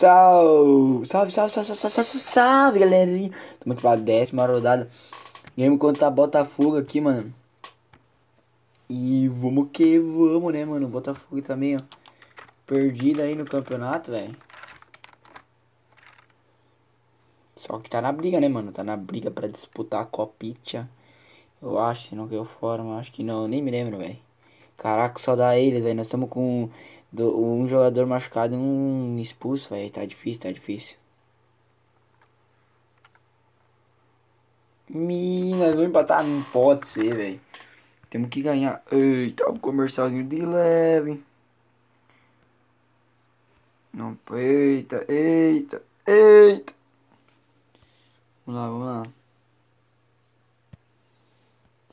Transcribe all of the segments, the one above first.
Salve, salve, salve, salve, salve, salve, salve galerinha. Tamo aqui pra décima rodada. Game contra Botafogo aqui, mano. E vamos que vamos, né, mano? Botafogo também, ó. Perdido aí no campeonato, velho. Só que tá na briga, né, mano? Tá na briga pra disputar a Copitia. Eu acho, se não caiu fora, mas acho que não. nem me lembro, velho. Caraca, só dá eles, velho. Nós estamos com do, um jogador machucado e um expulso, velho. Tá difícil, tá difícil. Minas, vou empatar? Não pode ser, velho. Temos que ganhar. Eita, o comercialzinho de leve. Não, eita, eita, eita. Vamos lá, vamos lá.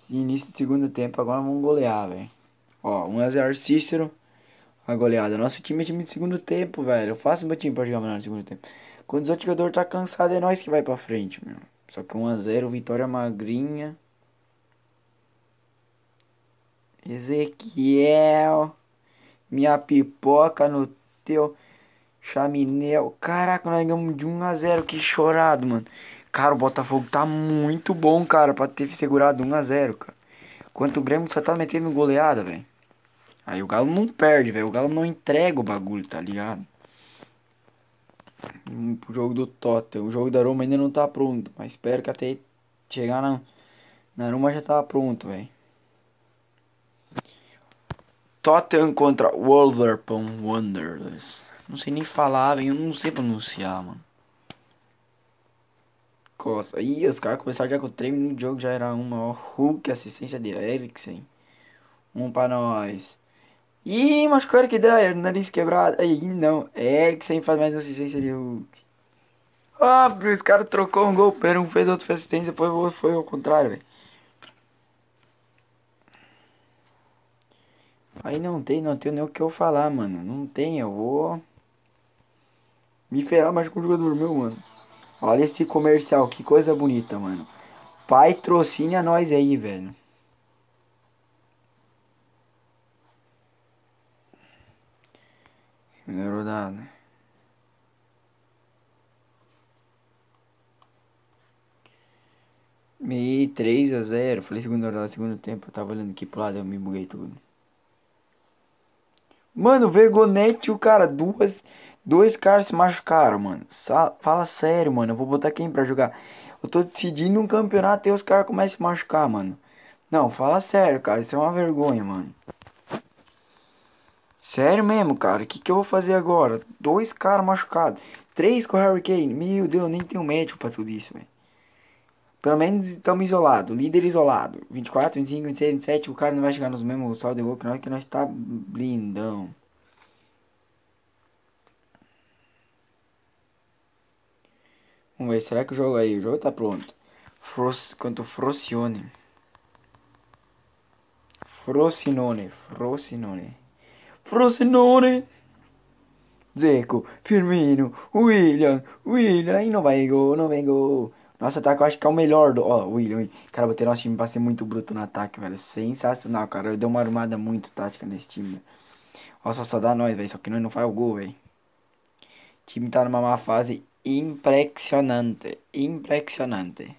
início do segundo tempo, agora vamos golear, velho. Ó, 1x0 Cícero a goleada. Nosso time é time de segundo tempo, velho. Eu faço meu time pra jogar melhor no segundo tempo. Quando os outros jogadores tá cansado, é nós que vai pra frente, meu. Só que 1x0, vitória magrinha. Ezequiel. Minha pipoca no teu chaminel. Caraca, nós ganhamos de 1x0. Que chorado, mano. Cara, o Botafogo tá muito bom, cara, pra ter segurado 1x0, cara. Quanto o Grêmio só tá metendo goleada, velho. Aí o Galo não perde, velho. O Galo não entrega o bagulho, tá ligado? O jogo do Tottenham. O jogo da Roma ainda não tá pronto. Mas espero que até chegar na, na Roma já tá pronto, velho. Tottenham contra Wolverhampton Wanderers. Não sei nem falar, velho. Eu não sei pronunciar, mano. Costa. Ih, os caras começaram já com 3 minutos de jogo. Já era uma. Hulk, assistência de Eriksen. Um pra nós. Ih, machucaram que dá, é nariz quebrado. Aí, não, é Eriksen faz mais assistência de Hulk. Ah, os cara trocou um gol, primeiro um fez, outro fez assistência, depois foi ao contrário, velho. Aí não tem, não tem nem o que eu falar, mano. Não tem, eu vou... Me ferrar mais com o jogador meu, mano. Olha esse comercial, que coisa bonita, mano. Pai, a nós aí, velho. Melhorou da, né? Meio 3 a 0. Falei segunda hora segundo tempo. Eu tava olhando aqui pro lado, eu me buguei tudo. Mano, vergonete o cara. Duas. Dois caras se machucaram, mano. Sa fala sério, mano. Eu vou botar quem pra jogar? Eu tô decidindo um campeonato e os caras começam a se machucar, mano. Não, fala sério, cara. Isso é uma vergonha, mano. Sério mesmo, cara. O que, que eu vou fazer agora? Dois caras machucados. Três com o Harry Kane. Meu Deus, eu nem tenho médico pra tudo isso, velho. Pelo menos estamos isolados. Líder isolado. 24, 25, 26, 27. O cara não vai chegar nos mesmos saldo de gol que nós, que nós tá blindão. Vamos ver, será que o jogo aí? O jogo tá pronto. Fros, quanto Frocione. Frocinone. Frocinone. Frosinone. Zeco, Firmino, William, William, e não vai gol, não vem gol. Nosso ataque eu acho que é o melhor do. Ó, oh, William, Cara, botei nosso time pra ser muito bruto no ataque, velho. Sensacional, cara. Eu dei uma armada muito tática nesse time. Ó, só, só dá nós, velho. Só que nós não faz o gol, velho. O time tá numa má fase impressionante. Impressionante.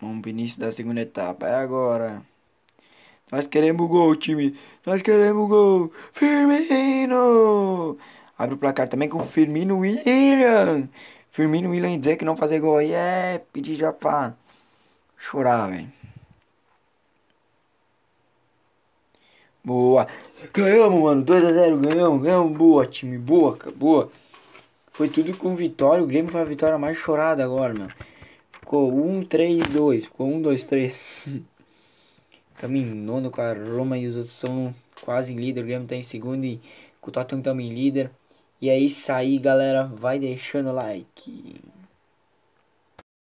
Vamos pro início da segunda etapa. É agora. Nós queremos gol, time. Nós queremos gol. Firmino! Abre o placar também com Firmino William. Firmino William dizer que não fazer gol aí é pedir já pra chorar, velho. Boa. Ganhamos, mano. 2x0. Ganhamos, ganhamos. Boa, time. Boa, boa. Foi tudo com vitória. O Grêmio foi a vitória mais chorada agora, mano. Ficou 1, 3, 2. Ficou 1, 2, 3 estamos em nono com a Roma e os outros são quase líder. O Grêmio está em segundo e com o Tottenham também em líder. E é isso aí, galera. Vai deixando o like.